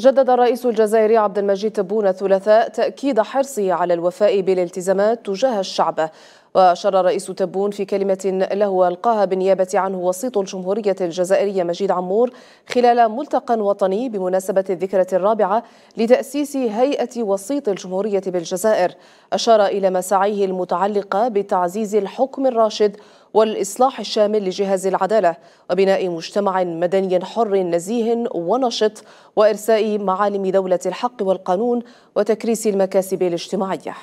جدد الرئيس الجزائري عبد المجيد تبون الثلاثاء تأكيد حرصه على الوفاء بالالتزامات تجاه الشعب وأشار رئيس تبون في كلمة له ألقاها بالنيابة عنه وسيط الجمهورية الجزائرية مجيد عمور خلال ملتقى وطني بمناسبة الذكرى الرابعة لتأسيس هيئة وسيط الجمهورية بالجزائر أشار إلى مساعيه المتعلقة بتعزيز الحكم الراشد والإصلاح الشامل لجهاز العدالة وبناء مجتمع مدني حر نزيه ونشط وإرساء معالم دولة الحق والقانون وتكريس المكاسب الاجتماعية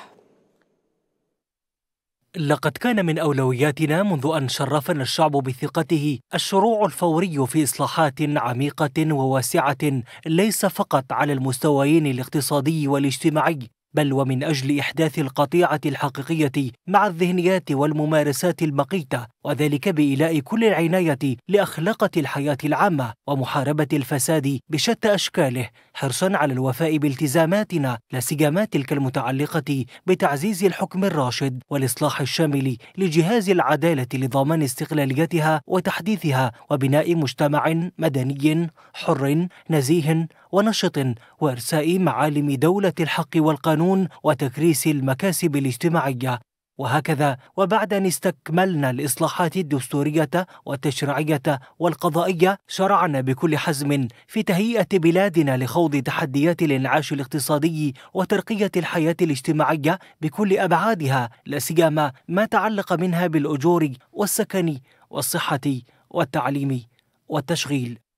لقد كان من اولوياتنا منذ ان شرفنا الشعب بثقته الشروع الفوري في اصلاحات عميقه وواسعه ليس فقط على المستويين الاقتصادي والاجتماعي بل ومن أجل إحداث القطيعة الحقيقية مع الذهنيات والممارسات المقيتة وذلك بإيلاء كل العناية لأخلاقة الحياة العامة ومحاربة الفساد بشتى أشكاله حرصا على الوفاء بالتزاماتنا لا سيما تلك المتعلقة بتعزيز الحكم الراشد والإصلاح الشامل لجهاز العدالة لضمان استقلاليتها وتحديثها وبناء مجتمع مدني حر نزيه ونشط وارساء معالم دوله الحق والقانون وتكريس المكاسب الاجتماعيه وهكذا وبعد ان استكملنا الاصلاحات الدستوريه والتشريعيه والقضائيه شرعنا بكل حزم في تهيئه بلادنا لخوض تحديات الانعاش الاقتصادي وترقيه الحياه الاجتماعيه بكل ابعادها لا سيما ما تعلق منها بالاجور والسكن والصحه والتعليم والتشغيل